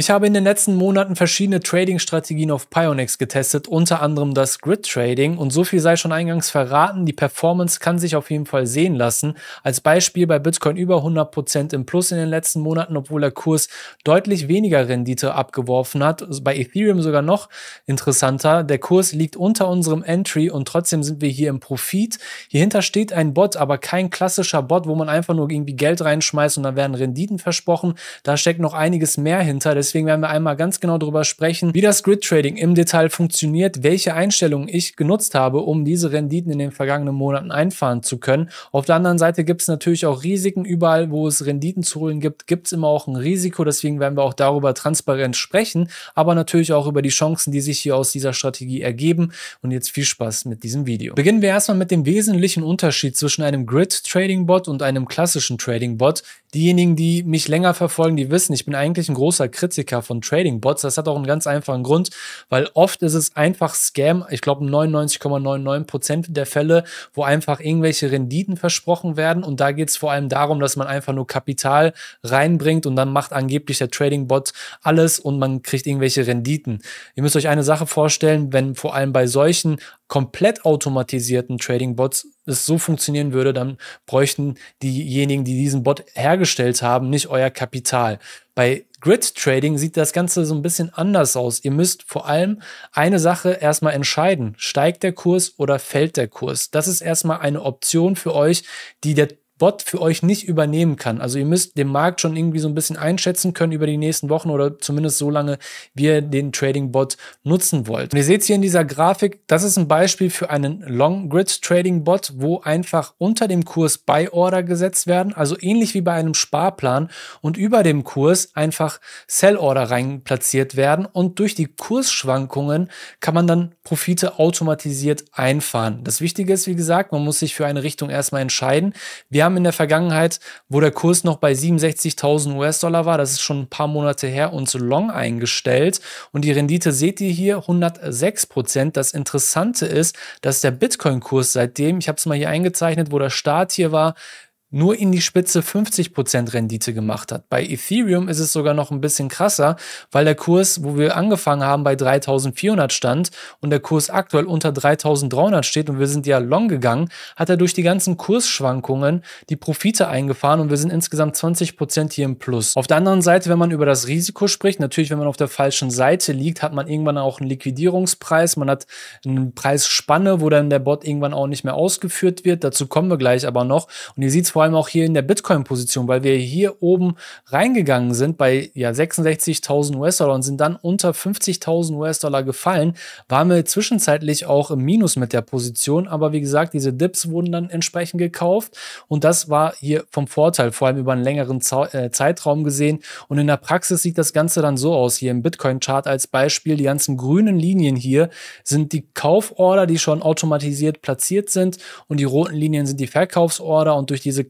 Ich habe in den letzten Monaten verschiedene Trading-Strategien auf Pionex getestet, unter anderem das Grid-Trading und so viel sei schon eingangs verraten, die Performance kann sich auf jeden Fall sehen lassen. Als Beispiel bei Bitcoin über 100% im Plus in den letzten Monaten, obwohl der Kurs deutlich weniger Rendite abgeworfen hat. Also bei Ethereum sogar noch interessanter, der Kurs liegt unter unserem Entry und trotzdem sind wir hier im Profit. Hierhinter steht ein Bot, aber kein klassischer Bot, wo man einfach nur irgendwie Geld reinschmeißt und dann werden Renditen versprochen. Da steckt noch einiges mehr hinter, deswegen Deswegen werden wir einmal ganz genau darüber sprechen, wie das Grid Trading im Detail funktioniert, welche Einstellungen ich genutzt habe, um diese Renditen in den vergangenen Monaten einfahren zu können. Auf der anderen Seite gibt es natürlich auch Risiken. Überall, wo es Renditen zu holen gibt, gibt es immer auch ein Risiko. Deswegen werden wir auch darüber transparent sprechen, aber natürlich auch über die Chancen, die sich hier aus dieser Strategie ergeben. Und jetzt viel Spaß mit diesem Video. Beginnen wir erstmal mit dem wesentlichen Unterschied zwischen einem Grid-Trading-Bot und einem klassischen Trading-Bot. Diejenigen, die mich länger verfolgen, die wissen, ich bin eigentlich ein großer Kritiker Statistiker von Trading Bots. Das hat auch einen ganz einfachen Grund, weil oft ist es einfach Scam. Ich glaube, 99,99 Prozent der Fälle, wo einfach irgendwelche Renditen versprochen werden. Und da geht es vor allem darum, dass man einfach nur Kapital reinbringt und dann macht angeblich der Trading Bot alles und man kriegt irgendwelche Renditen. Ihr müsst euch eine Sache vorstellen, wenn vor allem bei solchen komplett automatisierten Trading Bots es so funktionieren würde, dann bräuchten diejenigen, die diesen Bot hergestellt haben, nicht euer Kapital. Bei Grid Trading sieht das Ganze so ein bisschen anders aus. Ihr müsst vor allem eine Sache erstmal entscheiden. Steigt der Kurs oder fällt der Kurs? Das ist erstmal eine Option für euch, die der Bot für euch nicht übernehmen kann. Also ihr müsst den Markt schon irgendwie so ein bisschen einschätzen können über die nächsten Wochen oder zumindest so lange, wie ihr den Trading Bot nutzen wollt. Und ihr seht hier in dieser Grafik, das ist ein Beispiel für einen Long Grid Trading Bot, wo einfach unter dem Kurs Buy Order gesetzt werden, also ähnlich wie bei einem Sparplan und über dem Kurs einfach Sell Order rein platziert werden und durch die Kursschwankungen kann man dann Profite automatisiert einfahren. Das Wichtige ist, wie gesagt, man muss sich für eine Richtung erstmal entscheiden. Wir haben haben in der Vergangenheit, wo der Kurs noch bei 67.000 US-Dollar war, das ist schon ein paar Monate her, uns long eingestellt. Und die Rendite seht ihr hier, 106 Das Interessante ist, dass der Bitcoin-Kurs seitdem, ich habe es mal hier eingezeichnet, wo der Start hier war, nur in die Spitze 50% Rendite gemacht hat. Bei Ethereum ist es sogar noch ein bisschen krasser, weil der Kurs, wo wir angefangen haben, bei 3400 stand und der Kurs aktuell unter 3300 steht und wir sind ja long gegangen, hat er durch die ganzen Kursschwankungen die Profite eingefahren und wir sind insgesamt 20% hier im Plus. Auf der anderen Seite, wenn man über das Risiko spricht, natürlich, wenn man auf der falschen Seite liegt, hat man irgendwann auch einen Liquidierungspreis, man hat eine Preisspanne, wo dann der Bot irgendwann auch nicht mehr ausgeführt wird. Dazu kommen wir gleich aber noch. Und ihr seht es vor allem auch hier in der Bitcoin-Position, weil wir hier oben reingegangen sind bei ja, 66.000 US-Dollar und sind dann unter 50.000 US-Dollar gefallen, waren wir zwischenzeitlich auch im Minus mit der Position, aber wie gesagt, diese Dips wurden dann entsprechend gekauft und das war hier vom Vorteil, vor allem über einen längeren äh, Zeitraum gesehen und in der Praxis sieht das Ganze dann so aus, hier im Bitcoin-Chart als Beispiel, die ganzen grünen Linien hier sind die Kauforder, die schon automatisiert platziert sind und die roten Linien sind die Verkaufsorder und durch diese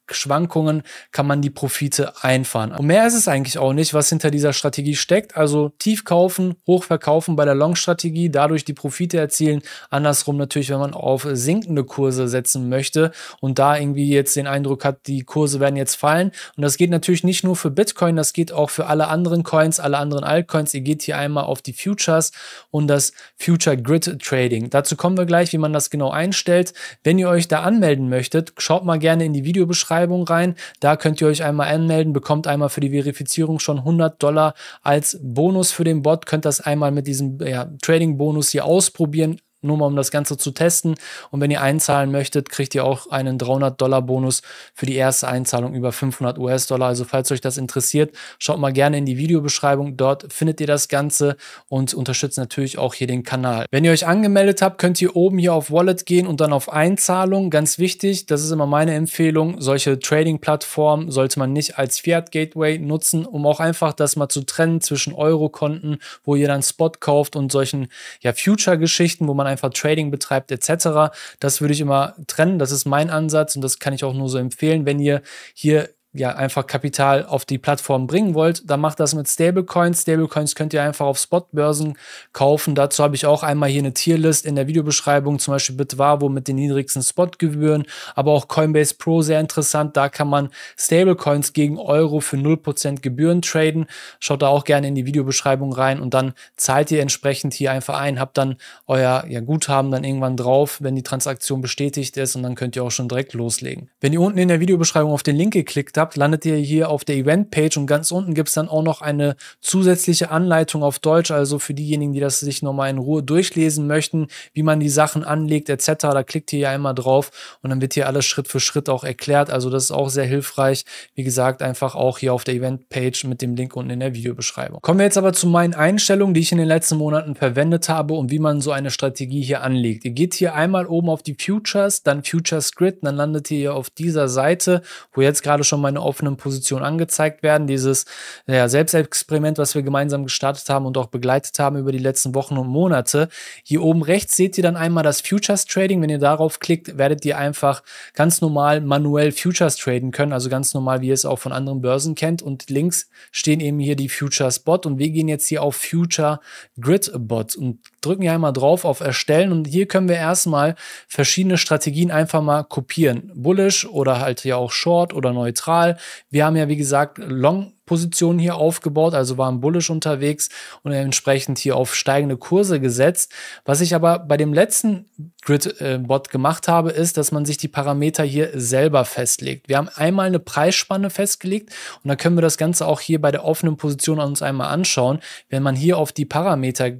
Schwankungen kann man die Profite einfahren. Und mehr ist es eigentlich auch nicht, was hinter dieser Strategie steckt. Also tief kaufen, hoch verkaufen bei der Long-Strategie, dadurch die Profite erzielen. Andersrum natürlich, wenn man auf sinkende Kurse setzen möchte und da irgendwie jetzt den Eindruck hat, die Kurse werden jetzt fallen. Und das geht natürlich nicht nur für Bitcoin, das geht auch für alle anderen Coins, alle anderen Altcoins. Ihr geht hier einmal auf die Futures und das Future Grid Trading. Dazu kommen wir gleich, wie man das genau einstellt. Wenn ihr euch da anmelden möchtet, schaut mal gerne in die Videobeschreibung Ausschreibung rein. Da könnt ihr euch einmal anmelden, bekommt einmal für die Verifizierung schon 100 Dollar als Bonus für den Bot, könnt das einmal mit diesem ja, Trading-Bonus hier ausprobieren nur mal um das Ganze zu testen. Und wenn ihr einzahlen möchtet, kriegt ihr auch einen 300-Dollar-Bonus für die erste Einzahlung über 500 US-Dollar. Also falls euch das interessiert, schaut mal gerne in die Videobeschreibung. Dort findet ihr das Ganze und unterstützt natürlich auch hier den Kanal. Wenn ihr euch angemeldet habt, könnt ihr oben hier auf Wallet gehen und dann auf Einzahlung. Ganz wichtig, das ist immer meine Empfehlung. Solche Trading-Plattformen sollte man nicht als Fiat-Gateway nutzen, um auch einfach das mal zu trennen zwischen Euro-Konten, wo ihr dann Spot kauft und solchen ja, Future-Geschichten, wo man einfach Trading betreibt etc. Das würde ich immer trennen. Das ist mein Ansatz und das kann ich auch nur so empfehlen. Wenn ihr hier ja, einfach Kapital auf die Plattform bringen wollt, dann macht das mit Stablecoins. Stablecoins könnt ihr einfach auf Spotbörsen kaufen. Dazu habe ich auch einmal hier eine Tierlist in der Videobeschreibung, zum Beispiel Bitwavo mit den niedrigsten Spotgebühren, aber auch Coinbase Pro sehr interessant. Da kann man Stablecoins gegen Euro für 0% Gebühren traden. Schaut da auch gerne in die Videobeschreibung rein und dann zahlt ihr entsprechend hier einfach ein, habt dann euer ja, Guthaben dann irgendwann drauf, wenn die Transaktion bestätigt ist und dann könnt ihr auch schon direkt loslegen. Wenn ihr unten in der Videobeschreibung auf den Link geklickt habt, habt, landet ihr hier auf der Event-Page und ganz unten gibt es dann auch noch eine zusätzliche Anleitung auf Deutsch, also für diejenigen, die das sich nochmal in Ruhe durchlesen möchten, wie man die Sachen anlegt etc. Da klickt ihr ja einmal drauf und dann wird hier alles Schritt für Schritt auch erklärt. Also das ist auch sehr hilfreich. Wie gesagt, einfach auch hier auf der Event-Page mit dem Link unten in der Videobeschreibung. Kommen wir jetzt aber zu meinen Einstellungen, die ich in den letzten Monaten verwendet habe und wie man so eine Strategie hier anlegt. Ihr geht hier einmal oben auf die Futures, dann Futures Grid, dann landet ihr hier auf dieser Seite, wo jetzt gerade schon mal meine offenen Positionen angezeigt werden. Dieses ja, Selbstexperiment, was wir gemeinsam gestartet haben und auch begleitet haben über die letzten Wochen und Monate. Hier oben rechts seht ihr dann einmal das Futures Trading. Wenn ihr darauf klickt, werdet ihr einfach ganz normal manuell Futures traden können, also ganz normal, wie ihr es auch von anderen Börsen kennt. Und links stehen eben hier die Futures Bot und wir gehen jetzt hier auf Future Grid Bot und drücken ja einmal drauf auf Erstellen und hier können wir erstmal verschiedene Strategien einfach mal kopieren. Bullish oder halt ja auch Short oder neutral. Wir haben ja wie gesagt Long Positionen hier aufgebaut, also waren bullish unterwegs und entsprechend hier auf steigende Kurse gesetzt. Was ich aber bei dem letzten Grid-Bot äh, gemacht habe, ist, dass man sich die Parameter hier selber festlegt. Wir haben einmal eine Preisspanne festgelegt und da können wir das Ganze auch hier bei der offenen Position uns einmal anschauen. Wenn man hier auf die Parameter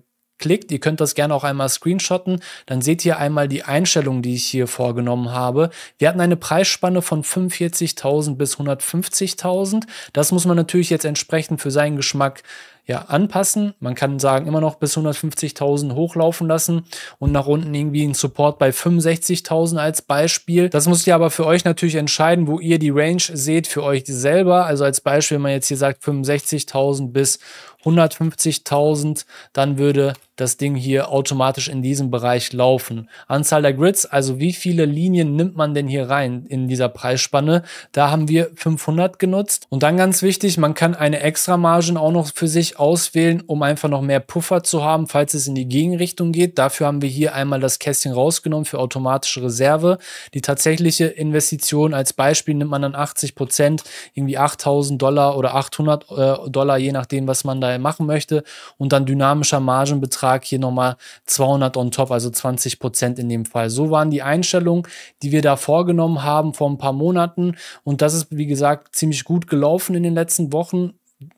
klickt, ihr könnt das gerne auch einmal screenshotten, dann seht ihr einmal die Einstellungen, die ich hier vorgenommen habe. Wir hatten eine Preisspanne von 45.000 bis 150.000. Das muss man natürlich jetzt entsprechend für seinen Geschmack ja, anpassen. Man kann sagen, immer noch bis 150.000 hochlaufen lassen und nach unten irgendwie einen Support bei 65.000 als Beispiel. Das müsst ihr aber für euch natürlich entscheiden, wo ihr die Range seht für euch selber. Also als Beispiel, wenn man jetzt hier sagt 65.000 bis 150.000, dann würde das Ding hier automatisch in diesem Bereich laufen. Anzahl der Grids, also wie viele Linien nimmt man denn hier rein in dieser Preisspanne? Da haben wir 500 genutzt. Und dann ganz wichtig, man kann eine extra Margin auch noch für sich auswählen, um einfach noch mehr Puffer zu haben, falls es in die Gegenrichtung geht. Dafür haben wir hier einmal das Kästchen rausgenommen für automatische Reserve. Die tatsächliche Investition als Beispiel nimmt man dann 80 Prozent, irgendwie 8000 Dollar oder 800 äh, Dollar, je nachdem, was man da machen möchte. Und dann dynamischer Margenbetrag Vertrag hier nochmal 200 on top, also 20 Prozent in dem Fall. So waren die Einstellungen, die wir da vorgenommen haben vor ein paar Monaten. Und das ist, wie gesagt, ziemlich gut gelaufen in den letzten Wochen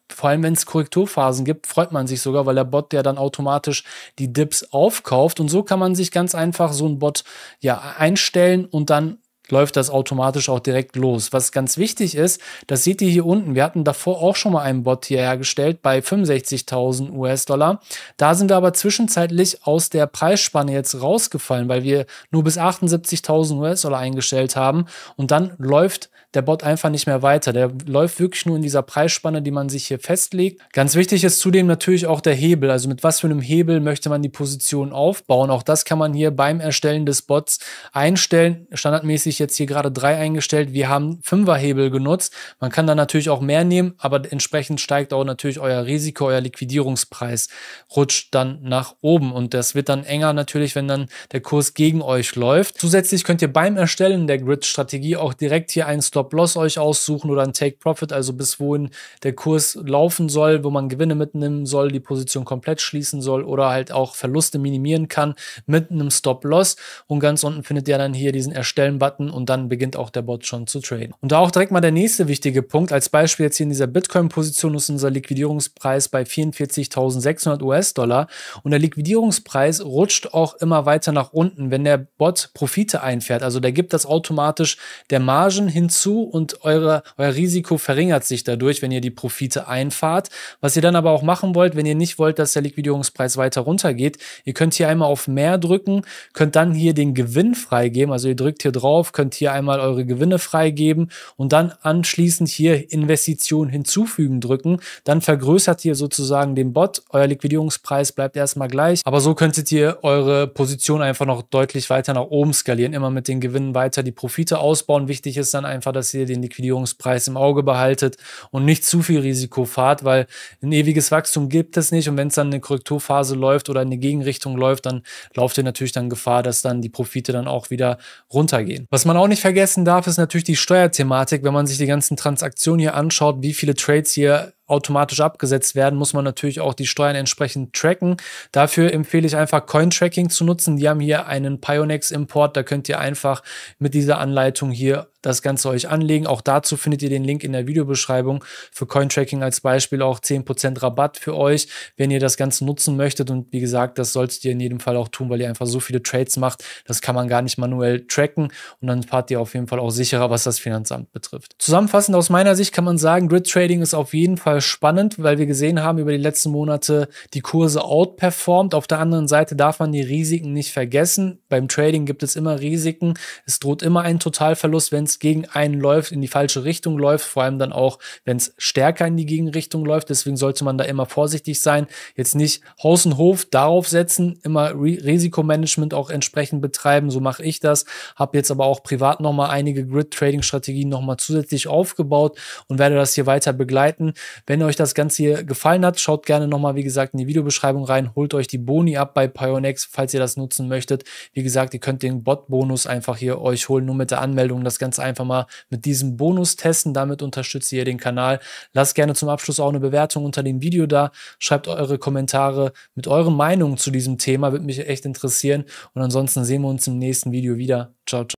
vor allem wenn es Korrekturphasen gibt, freut man sich sogar, weil der Bot ja dann automatisch die Dips aufkauft. Und so kann man sich ganz einfach so einen Bot ja einstellen und dann läuft das automatisch auch direkt los. Was ganz wichtig ist, das seht ihr hier unten. Wir hatten davor auch schon mal einen Bot hier hergestellt bei 65.000 US-Dollar. Da sind wir aber zwischenzeitlich aus der Preisspanne jetzt rausgefallen, weil wir nur bis 78.000 US-Dollar eingestellt haben und dann läuft der Bot einfach nicht mehr weiter. Der läuft wirklich nur in dieser Preisspanne, die man sich hier festlegt. Ganz wichtig ist zudem natürlich auch der Hebel. Also mit was für einem Hebel möchte man die Position aufbauen. Auch das kann man hier beim Erstellen des Bots einstellen. Standardmäßig jetzt hier gerade drei eingestellt. Wir haben Fünfer Hebel genutzt. Man kann da natürlich auch mehr nehmen, aber entsprechend steigt auch natürlich euer Risiko, euer Liquidierungspreis rutscht dann nach oben und das wird dann enger natürlich, wenn dann der Kurs gegen euch läuft. Zusätzlich könnt ihr beim Erstellen der Grid-Strategie auch direkt hier einen Stop Stop-Loss euch aussuchen oder ein Take-Profit, also bis wohin der Kurs laufen soll, wo man Gewinne mitnehmen soll, die Position komplett schließen soll oder halt auch Verluste minimieren kann mit einem Stop-Loss. Und ganz unten findet ihr dann hier diesen Erstellen-Button und dann beginnt auch der Bot schon zu traden. Und da auch direkt mal der nächste wichtige Punkt. Als Beispiel jetzt hier in dieser Bitcoin-Position ist unser Liquidierungspreis bei 44.600 US-Dollar und der Liquidierungspreis rutscht auch immer weiter nach unten, wenn der Bot Profite einfährt. Also der gibt das automatisch der Margen hinzu und eure, euer Risiko verringert sich dadurch, wenn ihr die Profite einfahrt. Was ihr dann aber auch machen wollt, wenn ihr nicht wollt, dass der Liquidierungspreis weiter runtergeht, ihr könnt hier einmal auf mehr drücken, könnt dann hier den Gewinn freigeben. Also ihr drückt hier drauf, könnt hier einmal eure Gewinne freigeben und dann anschließend hier Investition hinzufügen drücken. Dann vergrößert ihr sozusagen den Bot. Euer Liquidierungspreis bleibt erstmal gleich. Aber so könntet ihr eure Position einfach noch deutlich weiter nach oben skalieren. Immer mit den Gewinnen weiter die Profite ausbauen. Wichtig ist dann einfach, dass dass ihr den Liquidierungspreis im Auge behaltet und nicht zu viel Risiko fahrt, weil ein ewiges Wachstum gibt es nicht. Und wenn es dann eine Korrekturphase läuft oder eine Gegenrichtung läuft, dann lauft ihr natürlich dann Gefahr, dass dann die Profite dann auch wieder runtergehen. Was man auch nicht vergessen darf, ist natürlich die Steuerthematik. Wenn man sich die ganzen Transaktionen hier anschaut, wie viele Trades hier automatisch abgesetzt werden, muss man natürlich auch die Steuern entsprechend tracken. Dafür empfehle ich einfach Cointracking zu nutzen. Die haben hier einen Pionex Import, da könnt ihr einfach mit dieser Anleitung hier das Ganze euch anlegen. Auch dazu findet ihr den Link in der Videobeschreibung. Für Cointracking als Beispiel auch 10% Rabatt für euch, wenn ihr das Ganze nutzen möchtet. Und wie gesagt, das solltet ihr in jedem Fall auch tun, weil ihr einfach so viele Trades macht. Das kann man gar nicht manuell tracken. Und dann fahrt ihr auf jeden Fall auch sicherer, was das Finanzamt betrifft. Zusammenfassend aus meiner Sicht kann man sagen, Grid Trading ist auf jeden Fall spannend, weil wir gesehen haben, über die letzten Monate die Kurse outperformt. Auf der anderen Seite darf man die Risiken nicht vergessen. Beim Trading gibt es immer Risiken. Es droht immer ein Totalverlust, wenn es es gegen einen läuft, in die falsche Richtung läuft, vor allem dann auch, wenn es stärker in die Gegenrichtung läuft. Deswegen sollte man da immer vorsichtig sein. Jetzt nicht Haus und Hof darauf setzen, immer Re Risikomanagement auch entsprechend betreiben. So mache ich das. Habe jetzt aber auch privat nochmal einige Grid-Trading-Strategien nochmal zusätzlich aufgebaut und werde das hier weiter begleiten. Wenn euch das Ganze hier gefallen hat, schaut gerne nochmal, wie gesagt, in die Videobeschreibung rein. Holt euch die Boni ab bei Pionex, falls ihr das nutzen möchtet. Wie gesagt, ihr könnt den Bot-Bonus einfach hier euch holen, nur mit der Anmeldung das Ganze einfach mal mit diesem Bonus testen. Damit unterstützt ihr den Kanal. Lasst gerne zum Abschluss auch eine Bewertung unter dem Video da. Schreibt eure Kommentare mit euren Meinungen zu diesem Thema. Würde mich echt interessieren. Und ansonsten sehen wir uns im nächsten Video wieder. Ciao, ciao.